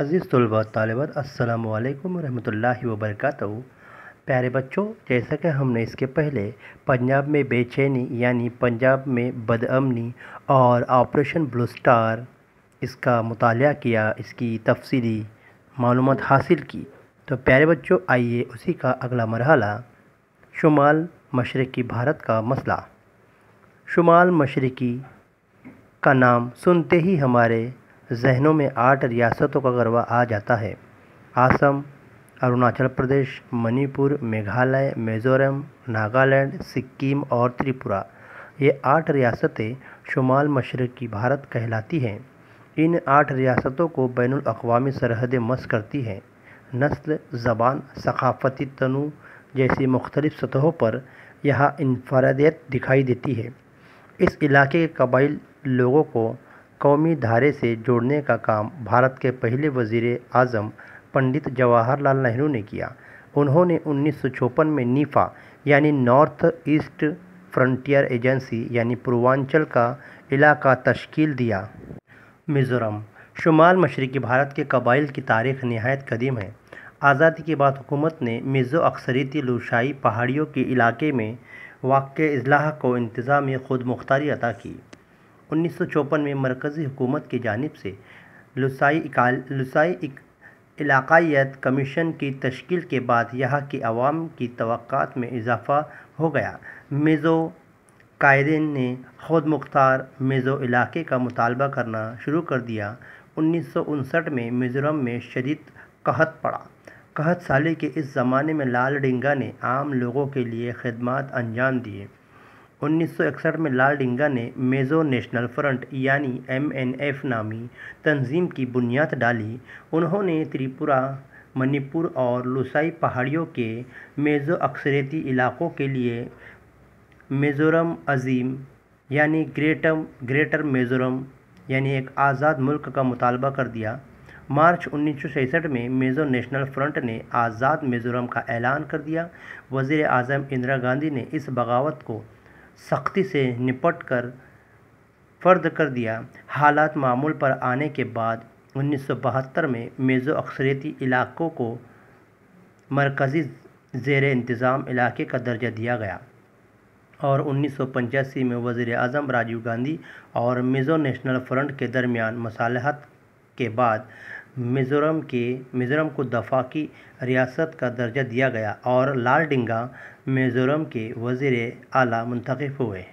अज़ीज़ तलबा तालबात अल्लाम वरहमल वबरक प्यारे बच्चों जैसा कि हमने इसके पहले पंजाब में बेचैनी यानी पंजाब में बदअमनी और ऑपरेशन ब्लू स्टार इसका मुताल किया इसकी तफसीली मालूम हासिल की तो प्यारे बच्चों आइए उसी का अगला मरहला शुमाल मशरक़ी भारत का मसला शुमाल मशरक़ी का नाम सुनते ही हमारे जहनों में आठ रियासतों का गरबा आ जाता है आसम अरुणाचल प्रदेश मणिपुर मेघालय मिज़ोरम नागालैंड सिक्किम और त्रिपुरा ये आठ रियासतें शुमाल मशरक़ी भारत कहलाती हैं इन आठ रियासतों को बैन अवी सरहदें मस करती हैं नस्ल ज़बान सकाफ़ती तनु जैसी मुख्तलिफ़ सतहों पर यहाँ इनफरादियत दिखाई देती है इस इलाके के कबाइल लोगों को कौमी धारे से जोड़ने का काम भारत के पहले वज़ीर आज़म पंडित जवाहरलाल नेहरू ने किया उन्होंने उन्नीस में नीफा यानी नॉर्थ ईस्ट फ्रंटियर एजेंसी यानी पूर्वांचल का इलाका तश्कील दिया मिज़ोरम शुमाल मशरक़ी भारत के कबाइल की तारीख नहायत कदीम है आज़ादी के बाद हुकूमत ने मिज़ो अक्सरीती लुशाई पहाड़ियों के इलाके में वाक़ अजलाह को इंतज़ाम खुद मुख्तारी अदा की उन्नीस में मरकज़ी हुकूमत की जानब से लुसाई लुसाई इलाकाइत कमीशन की तश्ल के बाद यहाँ के आवाम की तवक़ात में इजाफ़ा हो गया मेज़ो कायदेन ने खुद मुख्तार मेज़ो इलाके का मुतालबा करना शुरू कर दिया उन्नीस में मिज़ोरम में शदीद कहत पड़ा कहत साली के इस ज़माने में लाल डिंगा ने आम लोगों के लिए खदमात अंजाम दिए 1961 में लाल डिंगा ने मेजो नेशनल फ्रंट यानी एमएनएफ नामी तंजीम की बुनियाद डाली उन्होंने त्रिपुरा मणिपुर और लुसाई पहाड़ियों के मेजो अक्सरती इलाक़ों के लिए मेजोरम अजीम यानी ग्रेटम ग्रेटर मेजोरम यानी एक आज़ाद मुल्क का मुतालबा कर दिया मार्च उन्नीस में मेजो नेशनल फ्रंट ने आज़ाद मिज़ोरम का ऐलान कर दिया वज़ी अजम इंदिरा गांधी ने इस बगावत को सख्ती से निपट कर फर्द कर दिया हालात मामूल पर आने के बाद 1972 में मेज़ो अक्सरती इलाक़ों को मरकज़ी जेर इंतज़ाम इलाके का दर्जा दिया गया और उन्नीस में वज़ी अजम राजीव गांधी और मिज़ो नेशनल फ्रंट के दरमियान मसालहत के बाद मिज़ोरम के मिज़ोरम को दफाकी रियासत का दर्जा दिया गया और लालडिंगा मिज़ोरम के वज़ीर आला मुंतख़ब हुए